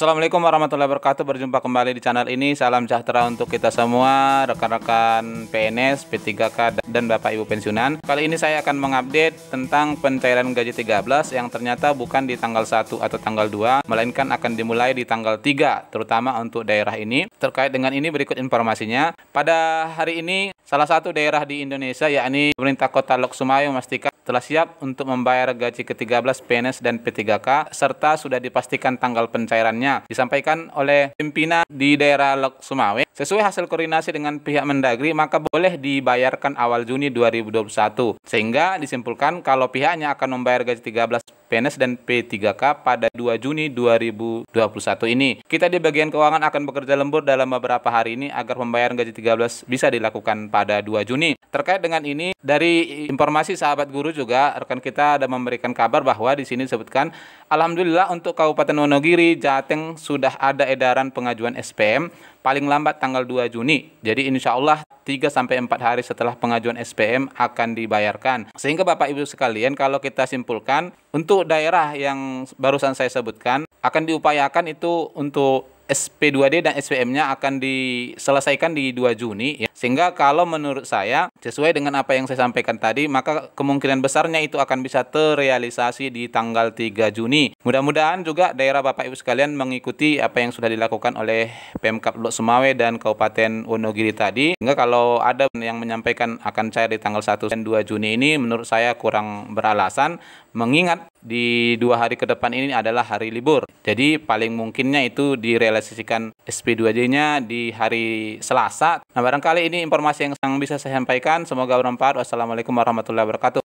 Assalamualaikum warahmatullahi wabarakatuh Berjumpa kembali di channel ini Salam sejahtera untuk kita semua Rekan-rekan PNS, P3K, dan Bapak Ibu pensiunan. Kali ini saya akan mengupdate tentang pencairan gaji 13 yang ternyata bukan di tanggal 1 atau tanggal 2, melainkan akan dimulai di tanggal 3, terutama untuk daerah ini. Terkait dengan ini berikut informasinya. Pada hari ini, salah satu daerah di Indonesia yakni pemerintah kota Lok Sumawe memastikan telah siap untuk membayar gaji ke-13 PNS dan P3K serta sudah dipastikan tanggal pencairannya disampaikan oleh pimpinan di daerah Lok Sumawe. Sesuai hasil koordinasi dengan pihak Mendagri, maka boleh dibayarkan awal awal Juni 2021. Sehingga disimpulkan kalau pihaknya akan membayar gaji 13 PNS dan P3K pada 2 Juni 2021 ini. Kita di bagian keuangan akan bekerja lembur dalam beberapa hari ini agar pembayaran gaji 13 bisa dilakukan pada 2 Juni. Terkait dengan ini, dari informasi sahabat guru juga rekan kita ada memberikan kabar bahwa di sini disebutkan Alhamdulillah untuk Kabupaten Wonogiri, Jateng sudah ada edaran pengajuan SPM paling lambat tanggal 2 Juni. Jadi insya Allah 3 sampai 4 hari setelah pengajuan SPM akan dibayarkan. Sehingga Bapak Ibu sekalian kalau kita simpulkan untuk daerah yang barusan saya sebutkan akan diupayakan itu untuk SP2D dan SPM-nya akan diselesaikan di 2 Juni ya. Sehingga kalau menurut saya sesuai dengan apa yang saya sampaikan tadi, maka kemungkinan besarnya itu akan bisa terrealisasi di tanggal 3 Juni. Mudah-mudahan juga daerah Bapak Ibu sekalian mengikuti apa yang sudah dilakukan oleh Pemkap Lok Semawe dan Kabupaten Wonogiri tadi. Sehingga kalau ada yang menyampaikan akan cair di tanggal 1 dan 2 Juni ini menurut saya kurang beralasan mengingat di dua hari ke depan ini adalah hari libur. Jadi paling mungkinnya itu direalisasikan SP2J-nya di hari Selasa. Nah barangkali ini informasi yang bisa saya sampaikan. Semoga bermanfaat. Wassalamualaikum warahmatullahi wabarakatuh.